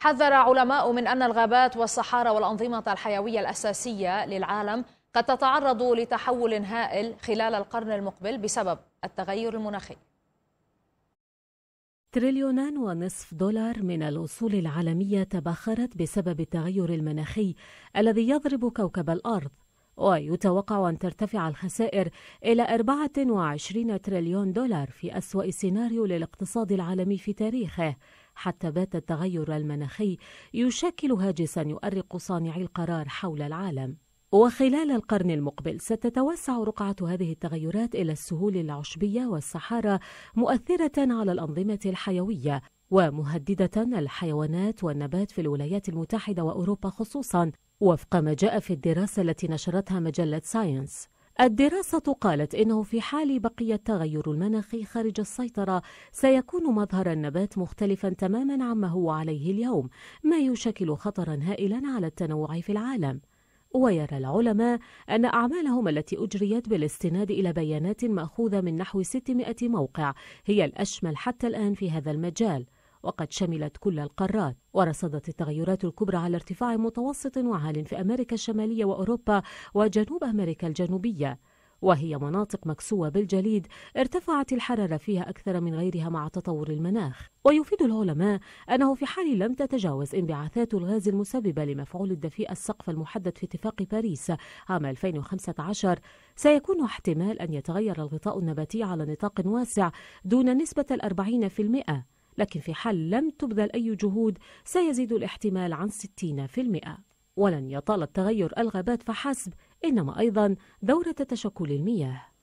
حذر علماء من أن الغابات والصحارى والأنظمة الحيوية الأساسية للعالم قد تتعرض لتحول هائل خلال القرن المقبل بسبب التغير المناخي تريليونان ونصف دولار من الأصول العالمية تبخرت بسبب التغير المناخي الذي يضرب كوكب الأرض ويتوقع أن ترتفع الخسائر إلى 24 تريليون دولار في أسوأ سيناريو للاقتصاد العالمي في تاريخه حتى بات التغير المناخي يشكل هاجسا يؤرق صانعي القرار حول العالم وخلال القرن المقبل ستتوسع رقعة هذه التغيرات إلى السهول العشبية والصحارى مؤثرة على الأنظمة الحيوية ومهددة الحيوانات والنبات في الولايات المتحدة وأوروبا خصوصا وفق ما جاء في الدراسة التي نشرتها مجلة ساينس الدراسة قالت إنه في حال بقي التغير المناخي خارج السيطرة سيكون مظهر النبات مختلفا تماما عما هو عليه اليوم ما يشكل خطرا هائلا على التنوع في العالم ويرى العلماء أن أعمالهم التي أجريت بالاستناد إلى بيانات مأخوذة من نحو 600 موقع هي الأشمل حتى الآن في هذا المجال وقد شملت كل القارات ورصدت التغيرات الكبرى على ارتفاع متوسط وعال في أمريكا الشمالية وأوروبا وجنوب أمريكا الجنوبية وهي مناطق مكسوة بالجليد ارتفعت الحرارة فيها أكثر من غيرها مع تطور المناخ ويفيد العلماء أنه في حال لم تتجاوز انبعاثات الغاز المسببة لمفعول الدفيء السقف المحدد في اتفاق باريس عام 2015 سيكون احتمال أن يتغير الغطاء النباتي على نطاق واسع دون نسبة الأربعين في المئة لكن في حال لم تبذل أي جهود سيزيد الاحتمال عن 60% ولن يطال التغير الغابات فحسب إنما أيضا دورة تشكل المياه